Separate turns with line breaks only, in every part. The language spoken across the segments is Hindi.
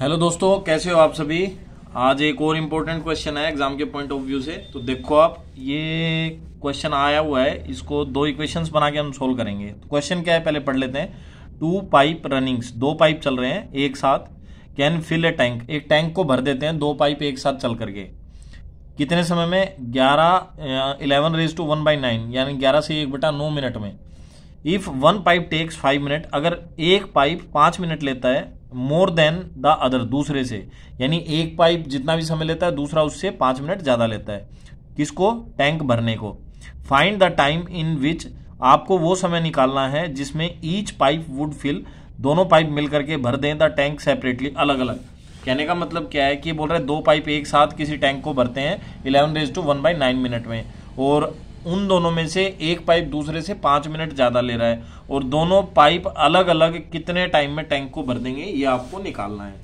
हेलो दोस्तों कैसे हो आप सभी आज एक और इम्पोर्टेंट क्वेश्चन है एग्जाम के पॉइंट ऑफ व्यू से तो देखो आप ये क्वेश्चन आया हुआ है इसको दो इक्वेशंस बना के हम सोल्व करेंगे तो क्वेश्चन क्या है पहले पढ़ लेते हैं टू पाइप रनिंग्स दो पाइप चल रहे हैं एक साथ कैन फिल ए टैंक एक टैंक को भर देते हैं दो पाइप एक साथ चल करके कितने समय में ग्यारह eleven raise to one by nine यानी ग्यारह से एक बटा नौ मिनट में if one pipe takes five minute अगर एक पाइप पांच मिनट लेता है मोर देन द अदर दूसरे से यानी एक पाइप जितना भी समय लेता है दूसरा उससे पांच मिनट ज्यादा लेता है किसको टैंक भरने को find the time in which आपको वो समय निकालना है जिसमें ईच पाइप वुड फिल दोनों पाइप मिलकर के भर दें द टैंक सेपरेटली अलग अलग कहने का मतलब क्या है कि बोल रहे हैं दो पाइप एक साथ किसी टैंक को भरते हैं eleven days two one by nine minute में और उन दोनों में से एक पाइप दूसरे से पांच मिनट ज़्यादा ले रहा है और दोनों पाइप अलग अलग कितने टाइम में टैंक को भर देंगे ये आपको निकालना है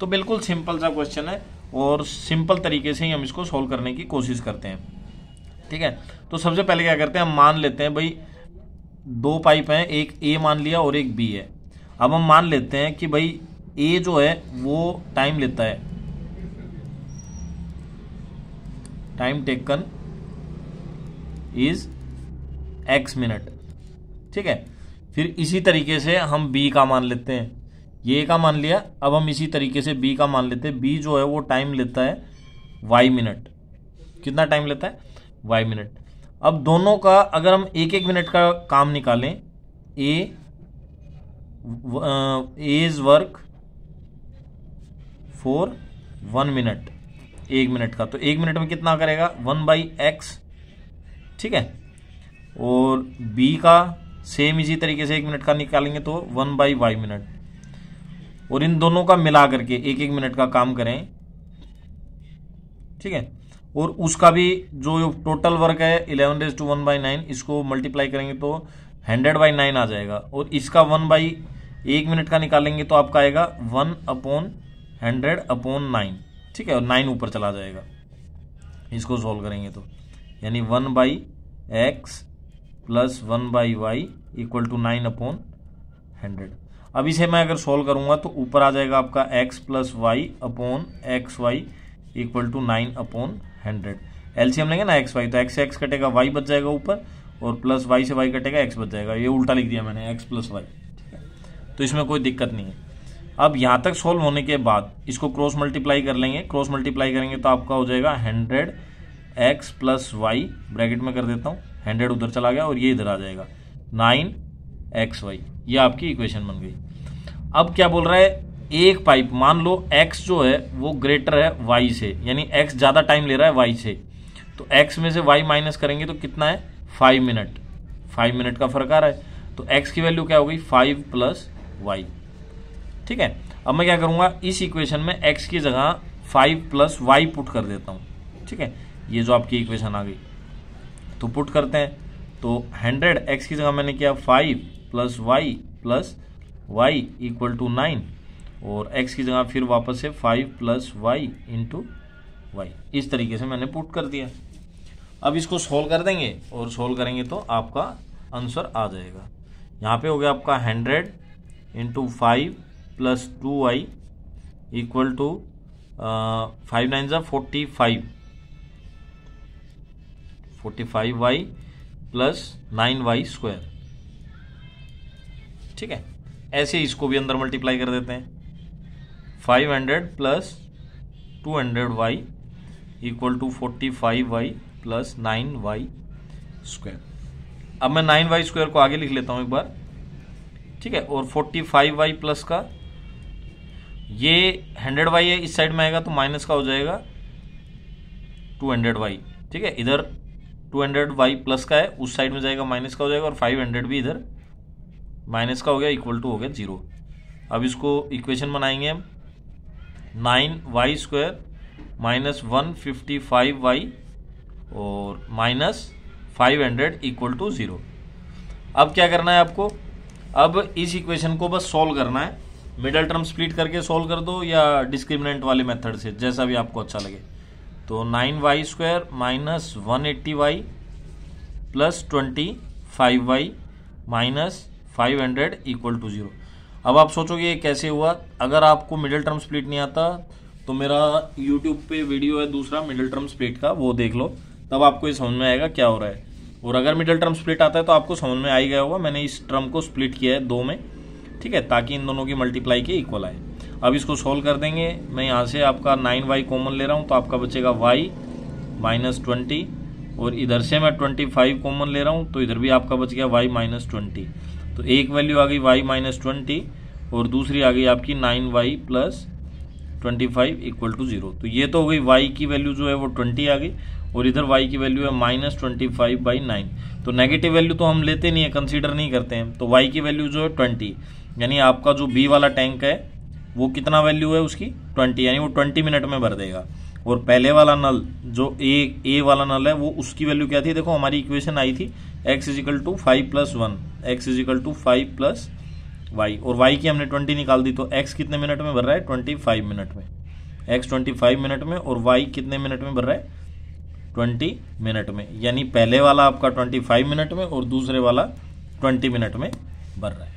तो बिल्कुल सिंपल सा क्वेश्चन है और सिंपल तरीके से ही हम इसको सोल्व करने की कोशिश करते हैं ठीक है तो सबसे पहले क्या करते हैं हम मान लेते हैं भाई दो पाइप हैं एक ए मान लिया और एक बी है अब हम मान लेते हैं कि भाई ए जो है वो टाइम लेता है time taken is x minute ठीक है फिर इसी तरीके से हम बी का मान लेते हैं ये का मान लिया अब हम इसी तरीके से बी का मान लेते हैं बी जो है वो टाइम लेता है वाई मिनट कितना टाइम लेता है वाई मिनट अब दोनों का अगर हम एक एक मिनट का काम निकालें a as work for one minute एक मिनट का तो एक मिनट में कितना करेगा वन बाई एक्स ठीक है और बी का सेम इसी तरीके से एक मिनट का निकालेंगे तो वन बाई वाई मिनट और इन दोनों का मिला करके एक एक मिनट का काम करें ठीक है और उसका भी जो टोटल वर्क है eleven days two one by nine इसको मल्टीप्लाई करेंगे तो हंड्रेड बाई नाइन आ जाएगा और इसका वन बाई एक मिनट का निकालेंगे तो आपका आएगा one upon hundred upon nine ठीक है और नाइन ऊपर चला जाएगा इसको सॉल्व करेंगे तो यानी one by x plus one by y equal to nine upon hundred अब इसे मैं अगर सोल्व करूंगा तो ऊपर आ जाएगा आपका x plus y upon x y equal to nine upon hundred LCM लेंगे ना एक्स वाई तो एक्स से एक्स कटेगा वाई बच जाएगा ऊपर और प्लस वाई से वाई कटेगा एक्स बच जाएगा ये उल्टा लिख दिया मैंने एक्स प्लस वाई ठीक है तो इसमें कोई दिक्कत नहीं है अब यहाँ तक सोल्व होने के बाद इसको क्रॉस मल्टीप्लाई कर लेंगे क्रॉस मल्टीप्लाई करेंगे तो आपका हो जाएगा hundred x plus y bracket में कर देता हूँ हंड्रेड उधर चला गया और ये इधर आ जाएगा नाइन एक्स वाई ये आपकी इक्वेशन बन गई अब क्या बोल रहा है एक पाइप मान लो एक्स जो है वो ग्रेटर है वाई से यानी एक्स ज़्यादा टाइम ले रहा है वाई से तो एक्स में से वाई माइनस करेंगे तो कितना है फाइव मिनट फाइव मिनट का फर्क आ रहा है तो एक्स की वैल्यू क्या हो गई फाइव प्लस वाई ठीक है अब मैं क्या करूँगा इस इक्वेशन में एक्स की जगह फाइव प्लस वाई पुट कर देता हूँ ठीक है ये जो आपकी इक्वेशन आ गई तो पुट करते हैं तो हंड्रेड एक्स की जगह मैंने किया five plus y plus y equal to nine और एक्स की जगह फिर वापस से five plus y into y इस तरीके से मैंने पुट कर दिया अब इसको सोल्व कर देंगे और सोल्व करेंगे तो आपका आंसर आ जाएगा यहाँ पे हो गया आपका hundred into five plus two y equal to five nine जो forty five forty five y plus nine y square ठीक है ऐसे इसको भी अंदर मल्टीप्लाई कर देते हैं five hundred plus two hundred y equal to forty five y plus nine y square अब मैं नाइन वाई स्क्वायर को आगे लिख लेता हूं एक बार ठीक है और फोर्टी फाइव वाई प्लस का ये हंड्रेड वाई है इस साइड में आएगा तो माइनस का हो जाएगा टू हंड्रेड वाई ठीक है इधर टू हंड्रेड वाई प्लस का है उस साइड में जाएगा माइनस का हो जाएगा और फाइव हंड्रेड भी इधर माइनस का हो गया इक्वल टू हो गया जीरो अब इसको इक्वेशन बनाएंगे हम nine y square minus one fifty five y और minus five hundred equal to zero अब क्या करना है आपको अब इस इक्वेशन को बस सॉल्व करना है मिडल टर्म स्प्लिट करके सॉल्व कर दो या डिस्क्रिमिनेंट वाले मेथड से जैसा भी आपको अच्छा लगे तो nine y square minus one eighty y plus twenty five y minus five hundred equal to zero अब आप सोचोगे ये कैसे हुआ अगर आपको मिडिल टर्म स्प्लिट नहीं आता तो मेरा यूट्यूब पे वीडियो है दूसरा मिडिल टर्म स्प्लिट का वो देख लो तब आपको ये समझ में आएगा क्या हो रहा है और अगर मिडिल टर्म स्प्लिट आता है तो आपको समझ में आ ही गया होगा मैंने इस टर्म को स्प्लिट किया है दो में ठीक है ताकि इन दोनों की मल्टीप्लाई के इक्वल आए अब इसको सोल्व कर देंगे मैं यहाँ से आपका नाइन वाई कॉमन ले रहा हूँ तो आपका बचेगा वाई माइनस ट्वेंटी और इधर से मैं ट्वेंटी फाइव कॉमन ले रहा हूँ तो इधर भी आपका बच गया वाई माइनस ट्वेंटी तो एक वैल्यू आ गई वाई माइनस ट्वेंटी और दूसरी आ गई आपकी nine y plus twenty five equal to zero तो ये तो हो गई वाई की वैल्यू जो है वो ट्वेंटी आ गई और इधर वाई की वैल्यू है minus twenty five by nine तो नेगेटिव वैल्यू तो हम लेते नहीं है कंसिडर नहीं करते हैं तो वाई की वैल्यू जो है ट्वेंटी यानी आपका जो बी वाला टैंक है वो कितना वैल्यू है उसकी ट्वेंटी यानी वो ट्वेंटी मिनट में भर देगा और पहले वाला नल जो ए ए वाला नल है वो उसकी वैल्यू क्या थी देखो हमारी इक्वेशन आई थी x equal to five plus one x equal to five plus y और वाई की हमने ट्वेंटी निकाल दी तो एक्स कितने मिनट में भर रहा है ट्वेंटी फाइव मिनट में एक्स ट्वेंटी फाइव मिनट में और वाई कितने मिनट में भर रहा है ट्वेंटी मिनट में यानी पहले वाला आपका ट्वेंटी फाइव मिनट में और दूसरे वाला ट्वेंटी मिनट में भर रहा है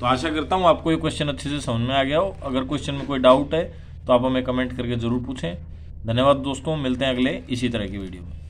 तो आशा करता हूँ आपको ये क्वेश्चन अच्छे से समझ में आ गया हो अगर क्वेश्चन में कोई डाउट है तो आप हमें कमेंट करके ज़रूर पूछें धन्यवाद दोस्तों मिलते हैं अगले इसी तरह की वीडियो में